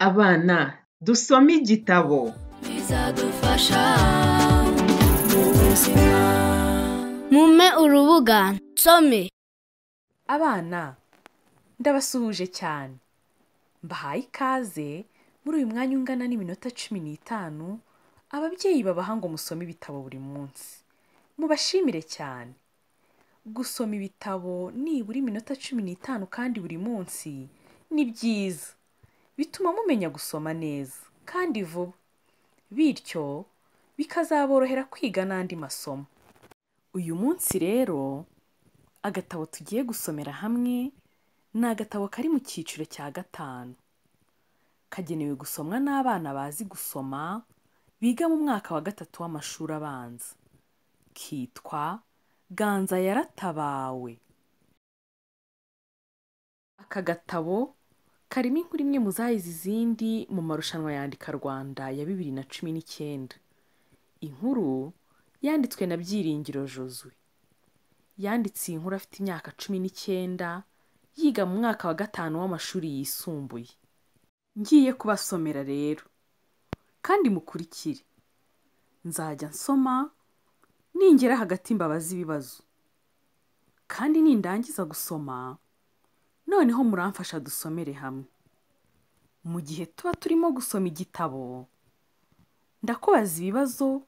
abana dusome igitabo bizadufasha mu buzima mume urubuga nsome abana ndabasuhuje cyane mbahaye ikaze muri uyu mwanya ungana n'iminota cumi n'itanu ababyeyi babaha ngo musome ibitabo buri munsi mubashimire cyane gusoma ibitabo nibura iminota cumi n'itanu kandi buri munsi ni byiza bituma mumenya gusoma neza kandi vuba bityo bikazaborohera kwiga n'andi masomo uyu munsi rero agatabo tugiye gusomera hamwe ni agatabo kari mu cyiciro cya gatanu kagenewe gusomwa n'abana bazi gusoma biga mu mwaka wa gatatu w'amashuri abanza kitwa ganza yaratabawe aka gatabo karimo inkuru imwe mu zahize izindi mu marushanwa yandika rwanda ya bibiri na cumi n'icyenda inkuru yanditswe na byiringiro josue yanditse iyi nkuru afite imyaka cumi n'icyenda yiga mu mwaka wa gatanu w'amashuri yisumbuye ngiye kubasomera rero kandi mukurikire nzajya nsoma ningera hagati mbabaza ibibazo kandi nindangiza gusoma noneho muramfasha dusomere hamwe mu gihe tuba turimo gusoma igitabo ndakubaza ibibazo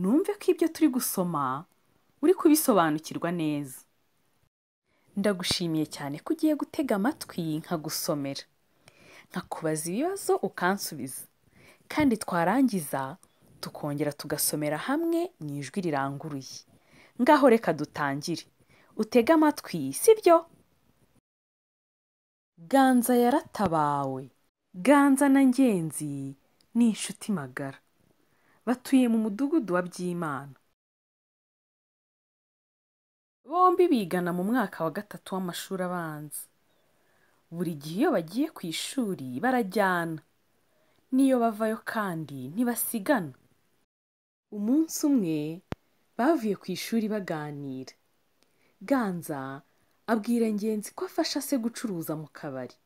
numve ko ibyo turi gusoma uri kubisobanukirwa neza ndagushimiye cyane ko ugiye gutega amatwi nkagusomera nkakubaza ibibazo ukansubiza kandi twarangiza tukongera tugasomera hamwe mu ijwi riranguruye ngaho reka dutangire utege amatwi si byo ganza yaratabawe ganza na ngenzi ni inshuti magara batuye mu mudugudu wa byimana bombi bigana mu mwaka wa gatatu w'amashuri abanza buri gihe iyo bagiye ku ishuri barajyana n'iyo bavayo kandi ntibasigana umunsi umwe bavuye ku ishuri baganira ganza abwira ngenzi ko afasha se gucuruza mu kabari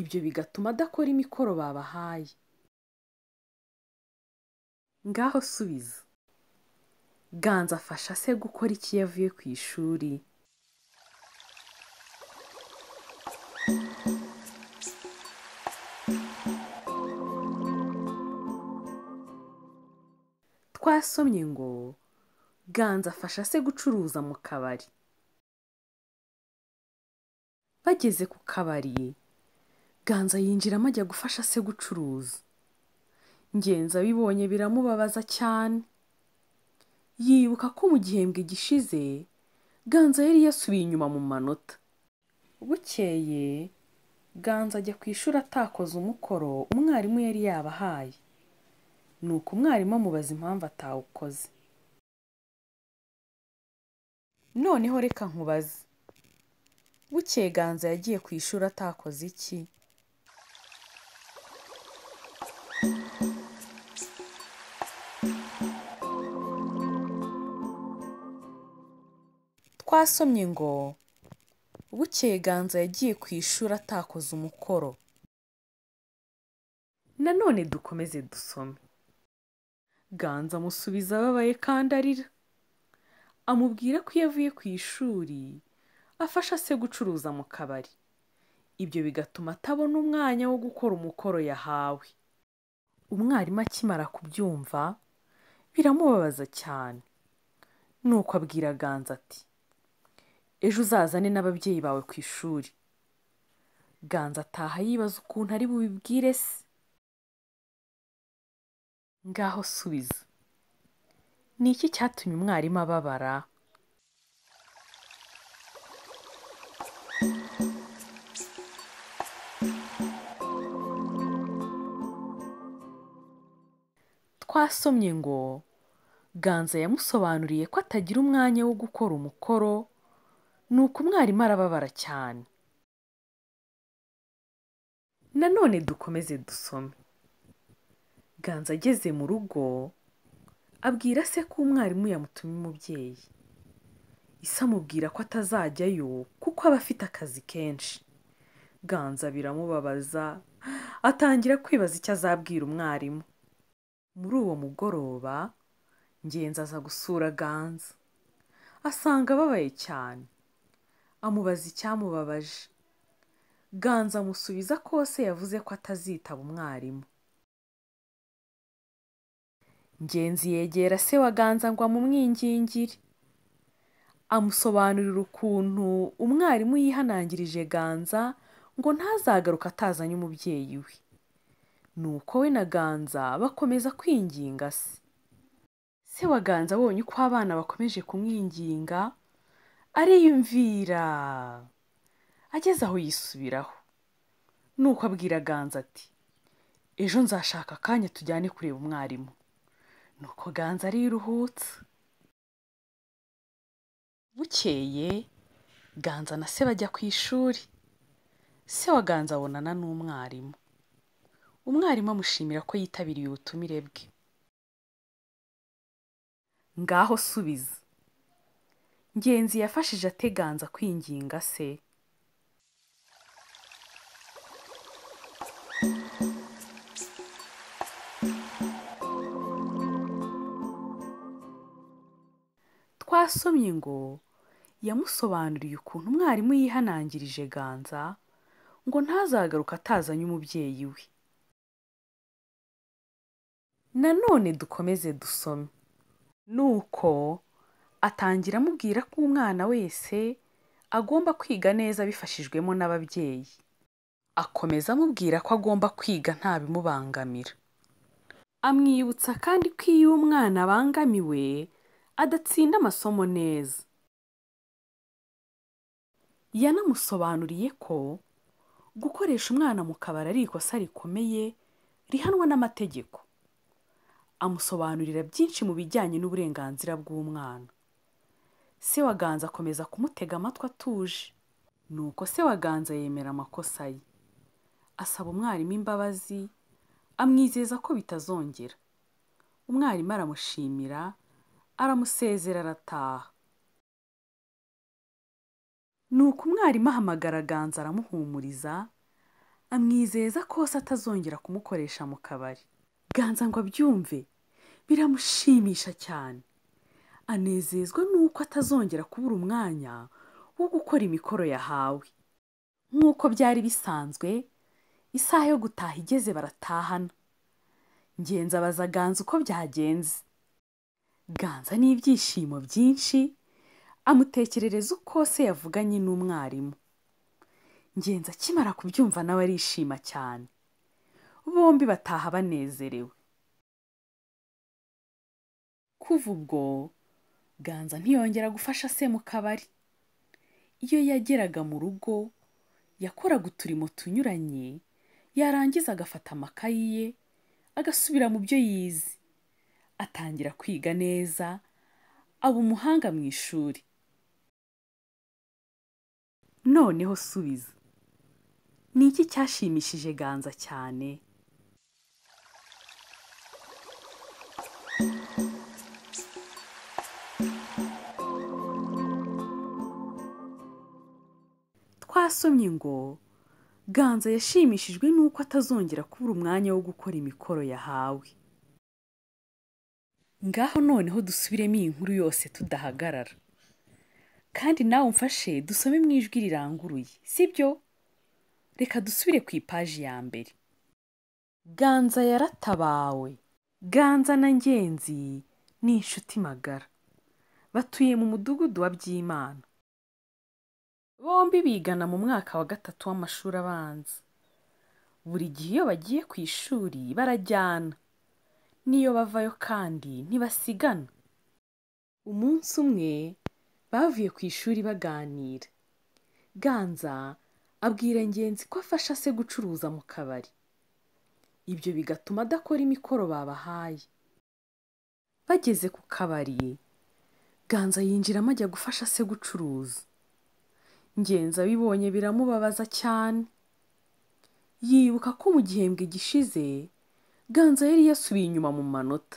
ibyo bigatuma adakora imikoro babahaye ngaho subiza ganza afasha se gukora iki yavuye ku ishuri twasomye ngo ganza afasha se gucuruza mu kabari bageze ku kabari ganza yinjiramo ajya gufasha se gucuruza ngenzi abibonye biramubabaza cyane yibuka ko mu gihembwe gishize ganza yari yasubiye inyuma mu manota bukeye ganza ajya ku ishuri atakoze umukoro umwarimu yari yabahaye ni uko umwarimu amubaza impamvu atawukoze noneho reka nkubaze bukeye ganza yagiye ku ishuri atakoze iki twasomye ngo bukeye ganza yagiye ku ishuri atakoze umukoro nanone dukomeze dusome ganza amusubiza ababaye kandi arira amubwira ko iyo ku ishuri afasha se gucuruza mu kabari ibyo bigatuma atabona umwanya wo gukora umukoro yahawe umwarimu akimara kubyumva biramubabaza cyane nuko abwira ganza ati ejo uzazane n'ababyeyi bawe ku ishuri ganza ataha yibaza ukuntu ari bubibwire se ngaho subiza ni iki cyatumye umwarimu ababara twasomye ngo ganza yamusobanuriye ko atagira umwanya wo gukora umukoro nuko umwarimu arababara cyane nanone dukomeze dusome ganza ageze mu rugo abwira se ko umwarimu yamutumye umubyeyi isa amubwira ko atazajyayo kuko aba afite akazi kenshi ganza biramubabaza atangira kwibaza icyo azabwira umwarimu muri uwo mugoroba ngenzi aza gusura ganza asanga ababaye cyane amubaza icyamubabaje ganza amusubiza ko se yavuze ko atazitaba umwarimu ngenzi yegera se wa ganza ngo amumwingingire amusobanurira ukuntu umwarimu yihanangirije ganza ngo ntazagaruke atazanye umubyeyi we nuko we na ganza bakomeza kwinginga se se wa ganza abonye uko abana bakomeje kumwinginga ariyumvira ageze aho yisubiraho nuko abwira ganza ati ejo nzashaka akanya tujyane kureba umwarimu nuko ganza ariruhutsa bukeye ganza na se bajya ku ishuri se wa ganza abonana n'umwarimu umwarimu amushimira ko yitabiriye ubutumire bwe ngaho subiza ngenzi yafashije ateganza kwinginga se twasomye ngo yamusobanuriye ukuntu umwarimu yihanangirije ganza ngo ntazagaruke atazanye umubyeyi we nanone dukomeze dusome nuko atangira amubwira ko umwana wese agomba kwiga neza bifashijwemo n'ababyeyi akomeza amubwira ko agomba kwiga nta bimubangamira amwibutsa kandi ko iyo umwana abangamiwe adatsinda amasomo neza yanamusobanuriye ko gukoresha umwana mu kabari ari ikosa rikomeye rihanwa n'amategeko amusobanurira byinshi mu bijyanye n'uburenganzira bw'umwana se waganza akomeza kumutega amatwi atuje nuko se waganza yemera amakosa ye asaba umwarimu imbabazi amwizeza ko bitazongera umwarimu aramushimira aramusezera arataha nuko umwarimu ahamagara ganza aramuhumuriza amwizeza ko se atazongera kumukoresha mu kabari ganza ngo abyumve biramushimisha cyane anezezwa n'uko atazongera kubura umwanya wo gukora imikoro yahawe nk'uko byari bisanzwe isaha yo gutaha igeze baratahana ngenzi abaza ganza uko byagenze ganza n'ibyishimo byinshi amutekerereza uko se yavuganye n'umwarimu ngenzi akimara kubyumva nawe arishima cyane bombi bataha banezerewe kuva ubwo ganza ntiyongera gufasha se mu kabari iyo yageraga mu rugo yakoraga uturimo tunyuranye yarangiza agafata amakayi ye agasubira mu byo yize atangira kwiga neza aba umuhanga mu ishuri noneho subiza ni iki cyashimishije ganza cyane twasomye ngo ganza yashimishijwe n'uko atazongera kubura umwanya wo gukora imikoro yahawe ngaho noneho dusubiremo iyi nkuru yose tudahagarara kandi nawe umfashe dusome mu ijwi riranguruye sibyo reka dusubire ku ipaji ya mbere ganza yaratabawe ganza na ngenzi ni inshuti magara batuye mu mudugudu wa byimana bombi bigana mu mwaka wa gatatu w'amashuri abanza buri gihe iyo bagiye ku ishuri barajyana n'iyo bavayo kandi ntibasigana umunsi umwe bavuye ku ishuri baganira ganza abwira ngenzi ko afasha se gucuruza mu kabari ibyo bigatuma adakora imikoro babahaye bageze ku kabari ganza yinjiramo ajya gufasha se gucuruza ngenzi abibonye biramubabaza cyane yibuka ko mu gihembwe gishize ganza yari yasubiye inyuma mu manota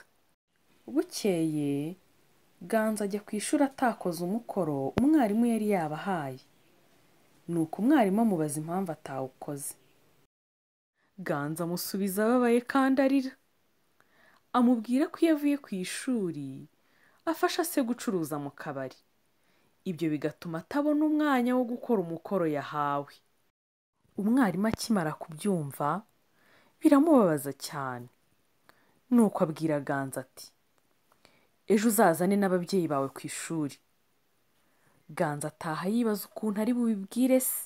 bukeye ganza ajya ku ishuri atakoze umukoro umwarimu yari yabahaye ni uko umwarimu amubaza impamvu atawukoze ganza amusubiza ababaye kandi arira amubwira ko iyo avuye ku ishuri afasha se gucuruza mu kabari ibyo bigatuma atabona umwanya wo gukora umukoro yahawe umwarimu akimara kubyumva biramubabaza cyane nuko abwira ganza ati ejo uzazane n'ababyeyi bawe ku ishuri ganza ataha yibaza ukuntu ari bubibwire se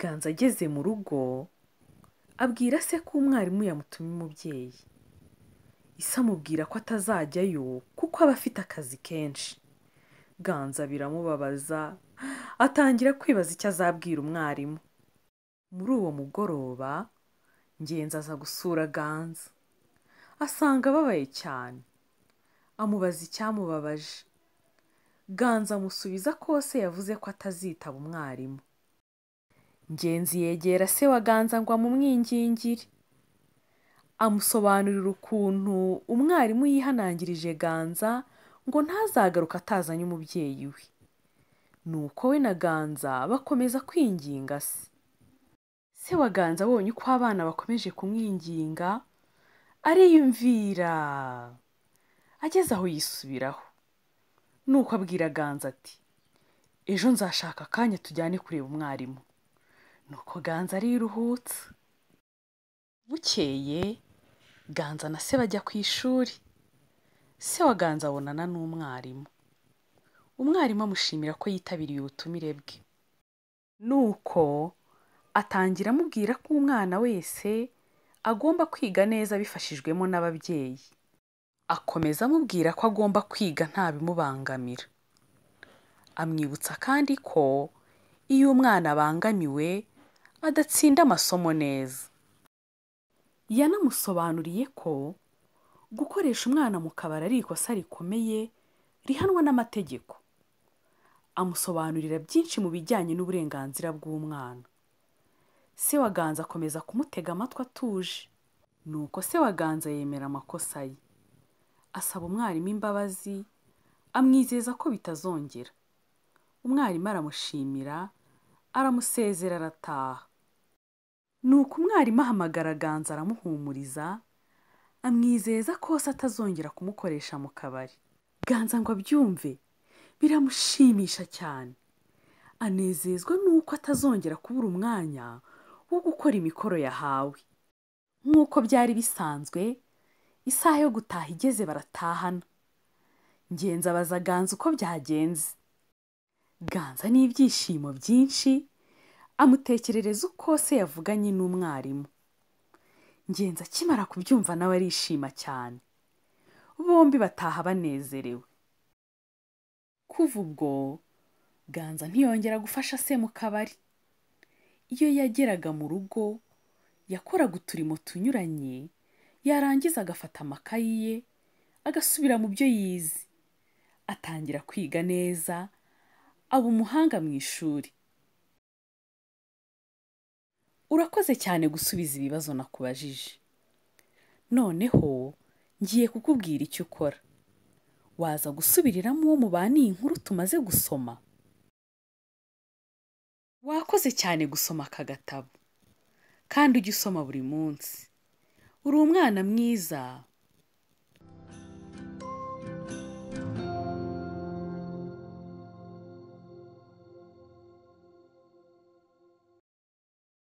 ganza ageze mu rugo abwira se ko umwarimu yamutumye umubyeyi ise amubwira ko atazajyayo kuko aba afite akazi kenshi ganza biramubabaza atangira kwibaza icyo azabwira umwarimu muri uwo mugoroba ngenzi aza gusura ganza asanga ababaye cyane amubaza icyamubabaje ganza amusubiza kose yavuze ko atazitaba umwarimu ngenzi yegera se wa ganza ngo amumwingingire amusobanurira ukuntu umwarimu yihanangirije ganza ngo ntazagaruka atazanye umubyeyi we nuko we na ganza bakomeza kwinginga se se wa ganza abonye uko abana bakomeje kumwinginga ariyumvira ageze aho yisubiraho nuko abwira ganza ati ejo nzashaka akanya tujyane kureba umwarimu nuko ganza ariruhutsa bukeye ganza na se bajya ku ishuri se waganza abonana n'umwarimu umwarimu amushimira ko yitabiriye ubutumire bwe nuko atangira amubwira ko umwana wese agomba kwiga neza bifashijwemo n'ababyeyi akomeza amubwira ko agomba kwiga nta bimubangamira amwibutsa kandi ko iyo umwana abangamiwe adatsinda amasomo neza yanamusobanuriye ko gukoresha umwana mu kabari ari ikosa rikomeye rihanwa n'amategeko amusobanurira byinshi mu bijyanye n'uburenganzira bw'umwana se waganza akomeza kumutega amatwi atuje nuko se waganza yemera amakosa ye asaba umwarimu imbabazi amwizeza ko bitazongera umwarimu aramushimira aramusezera arataha nuko umwarimu ahamagara ganza aramuhumuriza amwizeza ko se atazongera kumukoresha mu kabari ganza ngo abyumve biramushimisha cyane anezezwa n'uko atazongera kubura umwanya wo gukora imikoro yahawe nk'uko byari bisanzwe isaha yo gutaha igeze baratahana ngenzi abaza ganza uko byagenze ganza n'ibyishimo byinshi amutekerereza uko se yavuganye n'umwarimu ngenzi akimara kubyumva nawe arishima cyane bombi bataha banezerewe kuva ubwo ganza ntiyongera gufasha se mu kabari iyo yageraga mu rugo yakoraga uturimo tunyuranye yarangiza agafata amakayi ye agasubira mu byo yize atangira kwiga neza aba umuhanga mu ishuri urakoze cyane gusubiza ibibazo nakubajije noneho ngiye kukubwira icyo ukora waza gusubiriramo uwo mubaniye inkuru tumaze gusoma wakoze cyane gusoma aka gatabo kandi ujya usoma buri munsi uri umwana mwiza